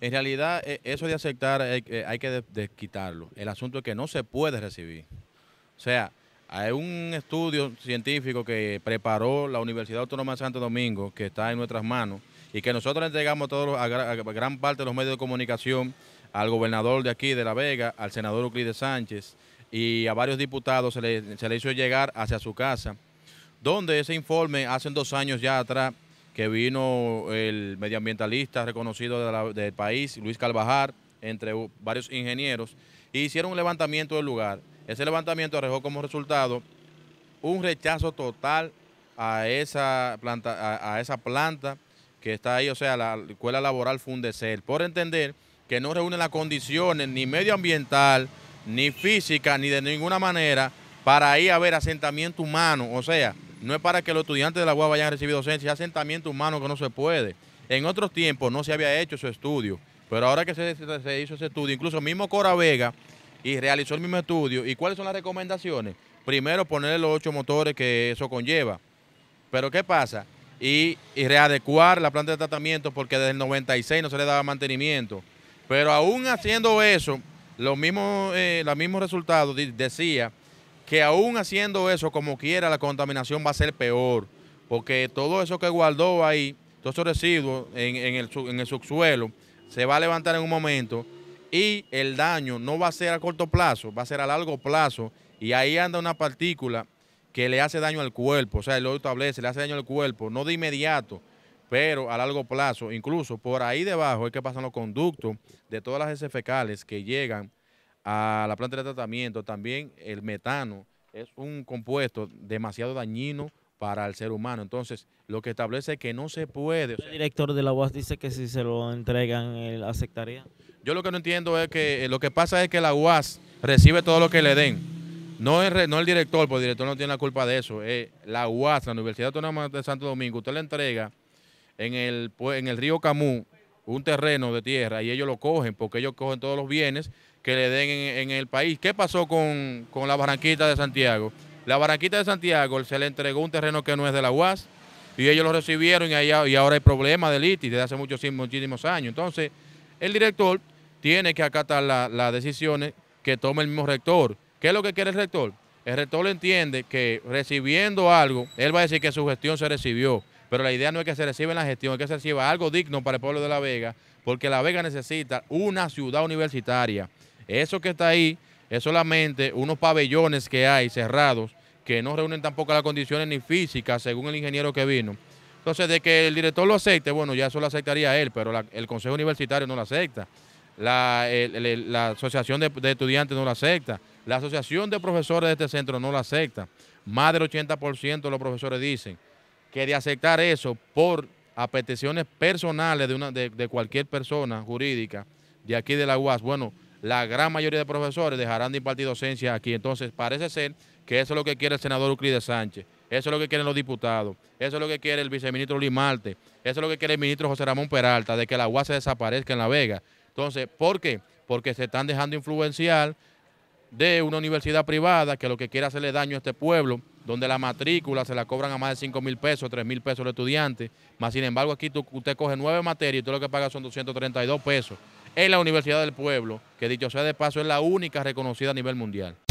En realidad, eh, eso de aceptar eh, eh, hay que quitarlo. El asunto es que no se puede recibir. O sea, hay un estudio científico que preparó la Universidad Autónoma de Santo Domingo, que está en nuestras manos, y que nosotros entregamos a, gran parte de los medios de comunicación, al gobernador de aquí, de La Vega, al senador Euclides Sánchez, y a varios diputados se le, se le hizo llegar hacia su casa, donde ese informe, hace dos años ya atrás, que vino el medioambientalista reconocido del país, Luis Calvajar, entre varios ingenieros, y e hicieron un levantamiento del lugar. Ese levantamiento arrojó como resultado un rechazo total a esa planta, a, esa planta que está ahí, o sea, la escuela laboral Fundecel, por entender que no reúne las condiciones ni medioambiental, ni física, ni de ninguna manera para ir a ver asentamiento humano, o sea, no es para que los estudiantes de la UAB hayan recibido recibir docencia, es asentamiento humano que no se puede. En otros tiempos no se había hecho su estudio, pero ahora que se, hizo ese estudio, incluso mismo Cora Vega y realizó el mismo estudio, ¿y cuáles son las recomendaciones? Primero ponerle los ocho motores que eso conlleva. Pero ¿qué pasa? Y, readecuar la planta de tratamiento porque desde el 96 no se le daba mantenimiento. Pero aún haciendo eso, los mismos, eh, los mismos resultados, decía que aún haciendo eso como quiera, la contaminación va a ser peor, porque todo eso que guardó ahí, todos esos residuos en, el, subsuelo, se va a levantar en un momento y el daño no va a ser a corto plazo, va a ser a largo plazo y ahí anda una partícula que le hace daño al cuerpo, o sea, el lo establece, le hace daño al cuerpo, no de inmediato, pero a largo plazo, incluso por ahí debajo es que pasan los conductos de todas las heces fecales que llegan a la planta de tratamiento. También el metano es un compuesto demasiado dañino para el ser humano. Entonces, lo que establece es que no se puede. el director de la UAS dice que si se lo entregan, él aceptaría. Yo lo que no entiendo es que eh, lo que pasa es que la UAS recibe todo lo que le den. No el, no el director, porque el director no tiene la culpa de eso. es la UAS, la Universidad Autónoma de Santo Domingo, usted le entrega en el, en el río Camú un terreno de tierra y ellos lo cogen porque ellos cogen todos los bienes que le den en, el país. ¿Qué pasó con, la Barranquita de Santiago? La Barranquita de Santiago se le entregó un terreno que no es de la UAS y ellos lo recibieron y, y ahora hay problemas de litis desde hace muchos, muchísimos años. Entonces, el director tiene que acatar las decisiones que toma el mismo rector. ¿Qué es lo que quiere el rector? El rector entiende que recibiendo algo, él va a decir que su gestión se recibió pero la idea no es que se reciba la gestión, es que se reciba algo digno para el pueblo de La Vega, porque La Vega necesita una ciudad universitaria. Eso que está ahí es solamente unos pabellones que hay cerrados, que no reúnen tampoco las condiciones ni físicas, según el ingeniero que vino. Entonces, de que el director lo acepte, bueno, ya eso lo aceptaría él, pero el Consejo Universitario no lo acepta. La, Asociación de, de Estudiantes no lo acepta. La Asociación de Profesores de este centro no lo acepta. Más del 80% de los profesores dicen que de aceptar eso por apeticiones personales de, una, de, cualquier persona jurídica de aquí de la UAS, bueno, la gran mayoría de profesores dejarán de impartir docencia aquí. Entonces, parece ser que eso es lo que quiere el senador Euclides Sánchez, eso es lo que quieren los diputados, eso es lo que quiere el viceministro Limarte, eso es lo que quiere el ministro José Ramón Peralta, de que la UAS se desaparezca en La Vega. Entonces, ¿por qué? Porque se están dejando influenciar de una universidad privada que lo que quiere hacerle daño a este pueblo donde la matrícula se la cobran a más de 5 mil pesos, 3 mil pesos el estudiante, más sin embargo aquí tú, usted coge nueve materias y todo lo que paga son 232 pesos. En la Universidad del Pueblo, que dicho sea de paso es la única reconocida a nivel mundial.